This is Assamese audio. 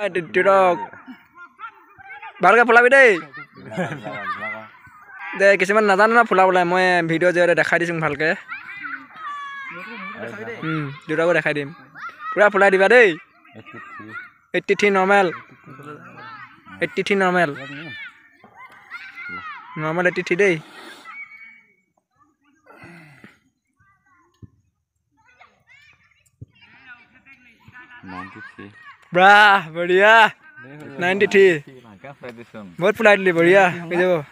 Eh, di dirok ভালকে ফুলাবি দেই দে কিছুমান নাজানো ন ফুলা ফুলাবলৈ মই ভিডিঅ' জৰিয়তে দেখাই দিছোঁ ভালকে দুটাকো দেখাই দিম পূৰা ফুলাই দিবা দেই eighty three normal eighty three normal normal eighty three দেই वाह बढ़िया नाइन्टी थ्री बहुत पोलाइटली बढ़िया